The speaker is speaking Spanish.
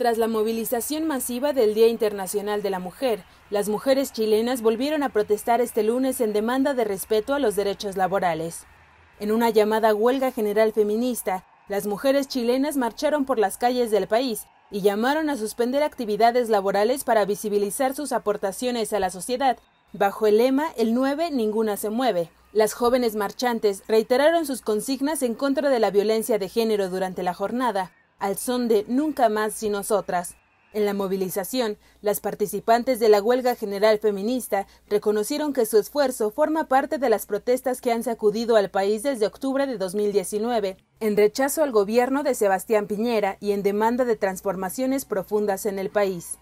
Tras la movilización masiva del Día Internacional de la Mujer, las mujeres chilenas volvieron a protestar este lunes en demanda de respeto a los derechos laborales. En una llamada huelga general feminista, las mujeres chilenas marcharon por las calles del país y llamaron a suspender actividades laborales para visibilizar sus aportaciones a la sociedad, bajo el lema El 9 ninguna se mueve. Las jóvenes marchantes reiteraron sus consignas en contra de la violencia de género durante la jornada, al son de Nunca más sin nosotras. En la movilización, las participantes de la huelga general feminista reconocieron que su esfuerzo forma parte de las protestas que han sacudido al país desde octubre de 2019, en rechazo al gobierno de Sebastián Piñera y en demanda de transformaciones profundas en el país.